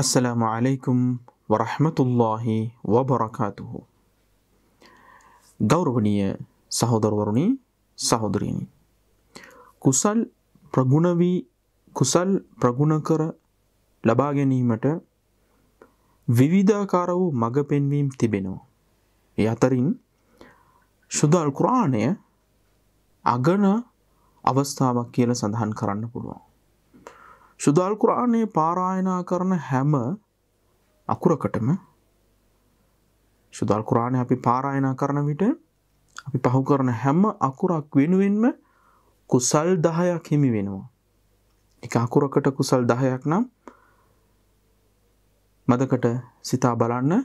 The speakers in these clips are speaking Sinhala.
അസ്സലാമു അലൈക്കും വറഹമത്തല്ലാഹി വബറകാതുഹു ගෞරවනීය සහෝදරවරුනි සහෝදරියනි කුසල් ප්‍රගුණ වී කුසල් ප්‍රගුණ කර ලබා ගැනීමට විවිධාකාර වූ මඟ පෙන්වීම් තිබෙනවා. ඒ අතරින් සුදල් කුරාණය අගන අවස්ථාවක් කියලා සඳහන් කරන්න පුළුවන්. සුදල් කුරාණයේ පාරායනා කරන හැම අකුරකටම සුදල් කුරාණය අපි පාරායනා කරන විට අපි පහු කරන හැම අකුරක් වෙනුවෙන්ම කුසල් දහයක් හිමි වෙනවා. එක අකුරකට කුසල් දහයක් නම් මදකට සිතා බලන්න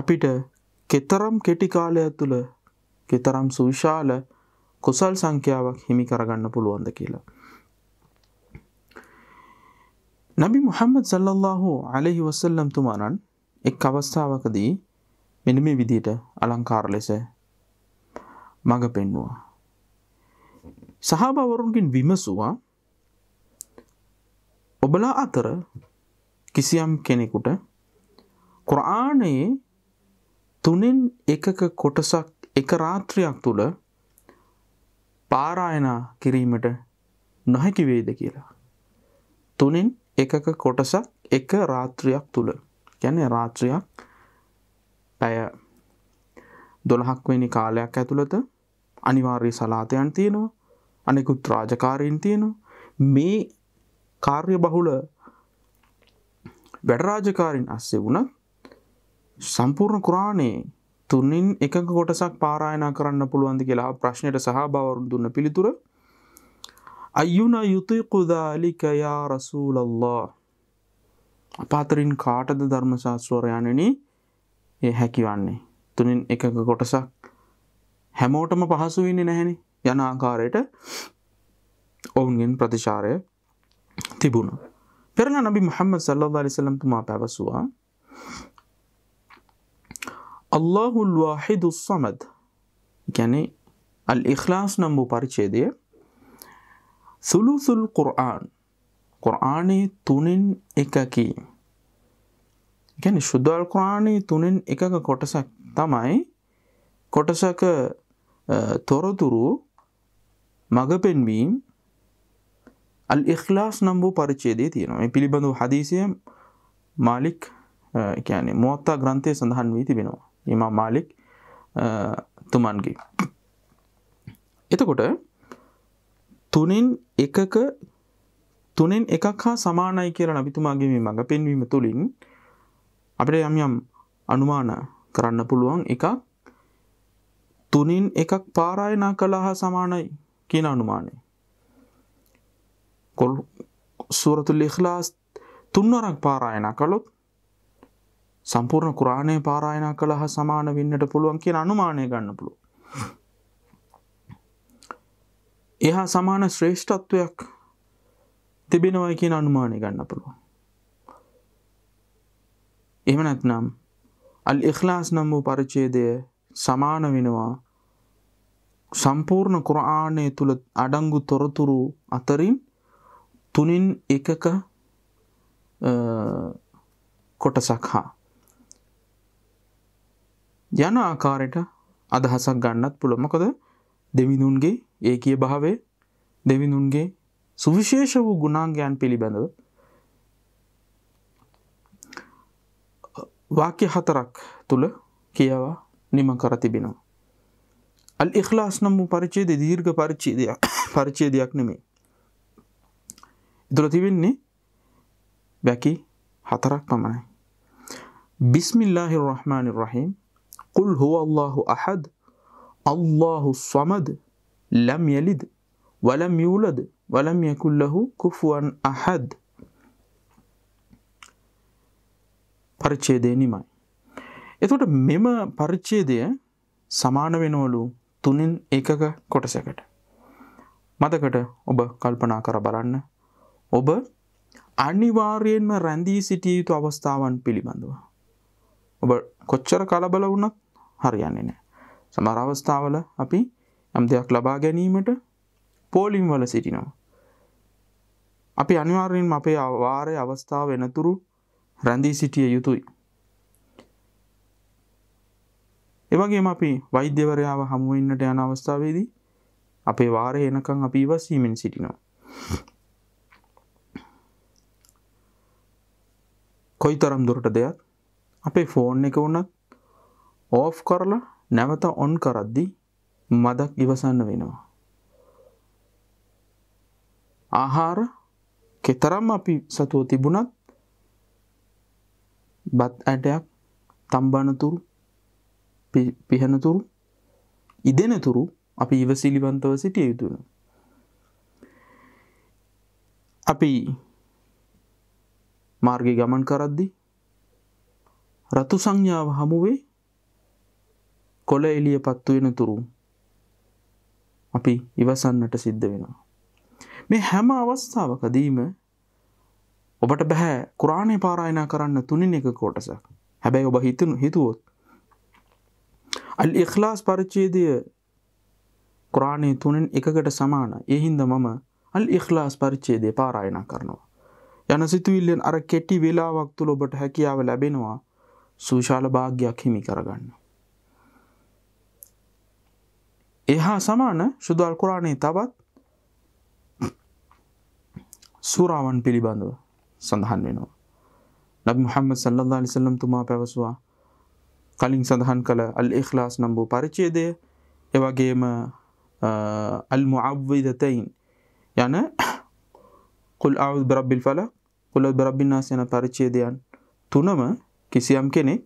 අපිට කෙතරම් කෙටිකාලය තුළ කෙතරම් සූශාල කුසල් සංඛ්‍යාවක් හිමි කරගන්න පුළුවන්ද කියලා. නබි මුහම්මද සල්ලල්ලාහෝ අලෙහි වසල්ලම් තුමානන් එක් අවස්ථාවකදී මෙන මේ විදියට අලංකාර ලෙස මඟ පෙන්නවා. සහභවරුන්ගෙන් විමසුවා ඔබලා අතර කිසියම් කෙනෙකුට කුරආනයේ තුනෙන් එකක කොටසක් එක රාත්‍රයක් තුළ පාරායනා කිරීමට නොහැකි වේද කියලා. තුනෙන් එකක කොටසක් එක රාත්‍රියක් තුළ ගැන රාත්‍රියක් පැය දොළහක්වෙනි කාලයක් ඇතුළත අනිවාර්ය සලාතයන් තියෙනවා අනෙකුත් රාජකාරීන් තියෙනවා මේ කාර්ය බහුල වැඩරාජකාරින් අස්සේ වුණ සම්පූර්ණ කුරාණයේ තුන්නින් එක කොටසක් පාරායනා කරන්න පුළුවන්ද කියලා ප්‍රශ්නයට සහ බවරුන් දුන්න පිළිතුර අයුන යුතුයකුදාලික යා රසූලල්ලා අප අතරින් කාටද ධර්ම ශාස්ත්‍රවරයන්ෙනි ඒ හැකිවන්නේ තුනින් එකක කොටසක් හැමෝටම පහසු වෙන්නේ නැහෙනි යන ආකාරයට ඔවුන්ගෙන් ප්‍රතිචාරය තිබුණා. පෙරලා නබි මුහම්මද් සල්ලල්ලාහු අලයිහි වසල්ලම් තුමා පැවසුවා අල්ලාහුල් වාහිදුස් සමද් කියන්නේ අල් ඉඛ්ලාස් නම් වූ පරිච්ඡේදය සුළුසුල් කුරආන් කොරආනේ තුනෙන් එකකි ගැන ශුද්ධල් කුරාණයේ තුනෙන් එකක කොටසක් තමයි කොටසක තොරතුරු මඟ පෙන්වීම් අල් ඉක්ලාස් නම් වූ පරිච්චේදේ තියෙනවා මේ පිළිබඳව හදීසිය මාලික් කියන්නේ මුවත්තා ග්‍රන්ථය සඳහන් වී තිබෙනවා ඉමා මාලික් තුමන්ගේ එතකොට තුනින් එකක තුනෙන් එකක් හා සමානයි කියලා නබිතුමාගේ මේ මඟ පෙන්වීම තුළින් අපට යම් යම් අනුමාන කරන්න පුළුවන් එකක් තුනින් එකක් පාරායනා කලා හා සමානයි කියන අනුමානය. කොල් සූරතුල් ඉඛලාස් තුන්වරක් පාරායනා කළොත් සම්පූර්ණ කුරාණය පාරායනා කළ හා සමාන වෙන්නට පුළුවන් කියන අනුමානය ගන්න පුළුවන්. එහා සමාන ශ්‍රේෂ්ඨත්වයක් තිබෙනවයි කියන අනුමානය ගන්න පුළුවන්. එහමනත් නම් අල් ඉخලාස් නම් වූ පරිචේදය සමාන වෙනවා සම්පූර්ණ කොරආනය තුළ අඩංගු තොරතුරු අතරින් තුනින් එකක කොටසක් හා. යන ආකාරයට අදහසක් ගන්නත් පුළමකොද දෙවිඳුන්ගේ ඒ කිය භාවේ දෙවිඳුන්ගේ සුවිශේෂ වූ ගුණාංගයන් පිළිබැඳව වාක්‍ය හතරක් තුළ කියවා නිම කර තිබෙනවා. අල් ඉඛලාස් නම් වූ පරිච්ඡේද දීර්ඝ පරිච්ඡේදයක් පරිච්ඡේදයක් නෙමෙයි. ඉතල තිබෙන්නේ බැකි හතරක් පමණයි. බිස්මිල්ලාහිර් රහ්මානිර් රහීම් කුල් හුවල්ලාහු අහද් අල්ලාහු සමද් لم يلد ولم يولد ولم يكن له كفوا أحد පරිච්ඡේදය නිමයි. එතකොට මෙම පරිච්ඡේදය සමාන වෙනවලු තුනින් එකක කොටසකට. මතකට ඔබ කල්පනා කර බලන්න ඔබ අනිවාර්යෙන්ම රැඳී සිටිය යුතු අවස්ථාවන් පිළිබඳව. ඔබ කොච්චර කලබල වුණත් හරියන්නේ නෑ. සමර අවස්ථාවල අපි යම් දෙයක් ලබා ගැනීමට පෝලිම් වල සිටිනවා. අපි අනිවාර්යෙන් අපේ අවාරය අවස්ථාව වෙනතුරු රැඳී සිටිය යුතුයි. එවගේ අපි වෛද්‍යවරයාව හමුවන්නට යන අවස්ථාවේදී අපේ වාරය එනකං අපි ඉවසීමෙන් සිටිනවා. කොයි තරම් දුරට දෙයක් අපේ ෆෝන් එක වුණත් ඕෆ් කරලා නැවත ඔන් කරද්දි මදක් ඉවසන්න වෙනවා. ආහාර කෙතරම් අපි සතුව තිබුණත් බත් ඇටයක් තම්බනතුරු පිහනතුරු ඉදෙනතුරු අපි ඉවසිලිවන්තව සිටිය යුතුන. අපි මාර්ග ගමන් කරද්දි රතු සංඥාව හමුවේ කොළ එලිය පත්තු වෙනතුරු අපි ඉවසන්නට සිද්ධ වෙනවා. මේ හැම අවස්ථාවකදීම ඔබට බැහැ කුරාණය පාරායනා කරන්න තුනින් එක කොටසක් හැබැයි ඔබ හිතනු හිතුවොත්. අල් ඉක්ලාස් පරිච්චේදය කුරාණය තුනෙන් එකකට සමාන එහින්ද මම අල් ඉක්ලාස් පරිච්චේදය පාරායනා කරනවා. යන සිතුවිල්ලෙන් අර කෙටි වෙලාවක් තුළ ඔබට හැකියාව ලැබෙනවා සූශාල භාග්‍යයක් හිමි කරගන්න. එහා සමාන ශුදල් කුරාණය තබත් සූරාවන් පිළිබඳව සඳහන් වෙනවා. නබ මුහම්මද සල්ලල්ලා ලිසල්ලම් තුමා පැවසවා කලින් සඳහන් කළ අල් ඉඛලාස් නම් වූ පරිච්ඡේදය එවැගේම අල් මුඅව්විදතයින් යන කුල් අවුද් බිරබ්බිල් ෆලක් කුල් අවුද් බිරබ්බින් නාස් යන පරිච්ඡේදයන් තුනම කිසියම් කෙනෙක්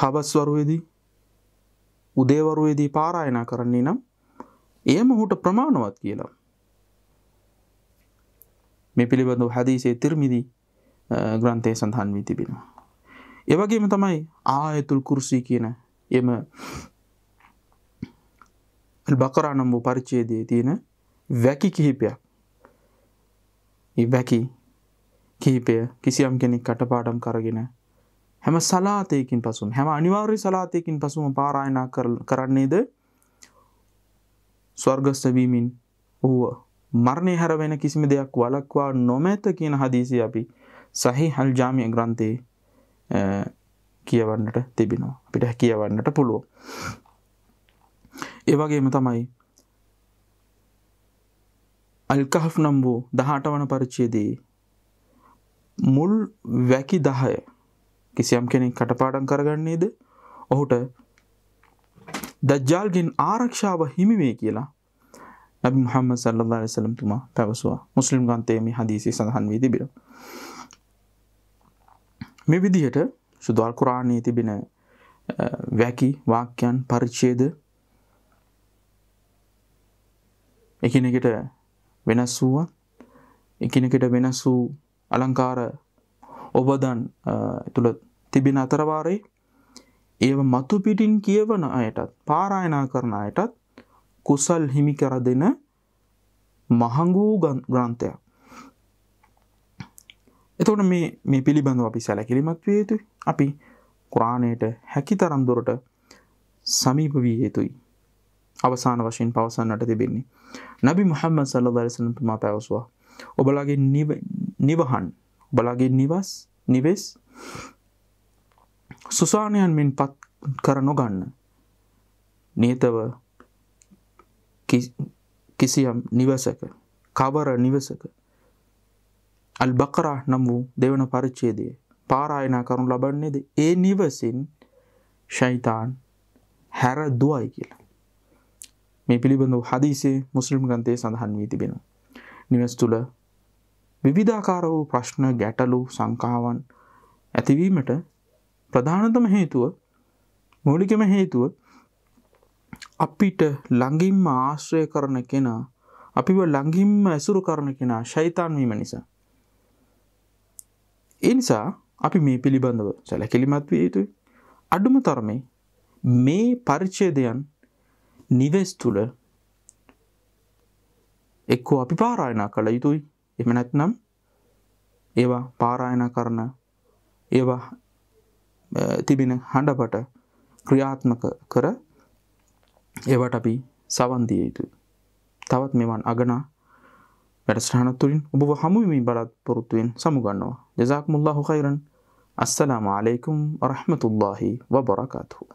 හවස් වරුවේදී උදේවරුවේදී පාරායනා කරන්නේ නම් එය මොහුට ප්‍රමාණවත් කියලා. මේ පිළිබඳව හදීසේ තිර්මිදි ග්‍රන්ථය සඳහන් වී තිබෙනවා. එවගේම තමයි ආයතුල් කුරුසී කියන එම බකරානම් වූ පරිච්චේදයේ තියෙන වැකි කිහිපයක් වැකි කිහිපය කිසියම් කෙනෙක් කටපාඩම් කරගෙන හැම සලාතයකින් පසුම් හැම අනිවාර්ය සලාතයකින් පසුම පාරායනා කරන්නේද ස්වර්ගස්තවීමින් ඔහුව මරණය හැර වෙන කිසිම දෙයක් වලක්වා නොමැත කියන හදීසි අපි සහි හල් ජාමිය ග්‍රන්ථයේ කියවන්නට තිබෙනවා අපිට කියවන්නට පුළුව ඒවගේම තමයි අල්කහ් නම් වූ දහට වන පරිච්චේදී මුල් වැකි දහය කිසියම් කෙනෙක් කටපාඩම් කරගන්නේද ඔහුට දජ්ජාල්ගෙන් ආරක්ෂාව හිමිවේ කියලා නබි මුහම්මද් සල්ලල්ලාහු අලයිහි වසල්ලම් තුමා පැවසුවා මුස්ලිම් ග්‍රන්ථයේ මේ හදීසි සඳහන් වී තිබෙනවා මේ විදිහට සුදු අල් කුරානයේ තිබෙන වැකි වාක්‍යයන් පරිච්ඡේද එකිනෙකට වෙනස් වූවා එකිනෙකට වෙනස් වූ අලංකාර ඔබදන් තුළ තිබෙන අතරවාරේ ඒ මතු පිටින් කියවන අයටත් පාරායනා කරන අයටත් කුසල් හිමි කර දෙන මහංගූ ග්‍රන්ථයක් එතවට මේ මේ පිළිබඳව අපි සැලකිලිමත් විය යුතුයි අපි කුරාණයට හැකි තරම් දුරට සමීප වී යුතුයි අවසාන වශයෙන් පවසන්නට තිබෙන්නේ නැබි මුහම්මද සල්ලල්ලාහු අලයිහි වසල්ලම් තුමා පැවසුවා ඔබලාගේ නිවහන් ඔබලාගේ නිවස් නිවෙස් සුසානයන් මෙන් පත් කර නොගන්න නේතව කිසියම් නිවසක කවර නිවසක අල් බකරා නම් වූ දෙවන පරිච්චේදය පාරායනා කරනු ලබන්නේද ඒ නිවසින් ශෛතාන් හැර දුවයි කියලා මේ පිළිබඳව හදිසේ මුස්ලිම් ගන්තය සඳහන් වී තිබෙන නිවස් තුළ විවිධාකාර වූ ප්‍රශ්න ගැටලු සංකාවන් ඇතිවීමට ප්‍රධානතම හේතුව මූලිකම හේතුව අපිට ළඟින්ම ආශ්‍රය කරන කෙනා අපිව ළඟින්ම ඇසුරු කරන කෙනා ශෛතන්වීම නිසා. ඒ නිසා අපි මේ පිළිබඳව සැලකිලිමත් විය යුතුයි. අඩුම තරමේ මේ පරිච්ඡේදයන් නිවෙස් තුළ එක්කෝ අපි පාරායනා කළ යුතුයි එම නැත්නම් ඒවා පාරායන කරන ඒවා තිබෙන හඬපට ක්‍රියාත්මක කර ඒවට අපි සවන්දිය යුතු තවත් මෙවන් අගනා වැඩස්ථාන තුළින් ඔබ හමුුවමින් බලාත්පොරොත්තුවෙන් සමුගන්නවා ජෙසාක් මුල්ලා හොකයිරන් අස්සලාම ආලෙකුම් රහමතුල්لهහි වබොරකාතුහු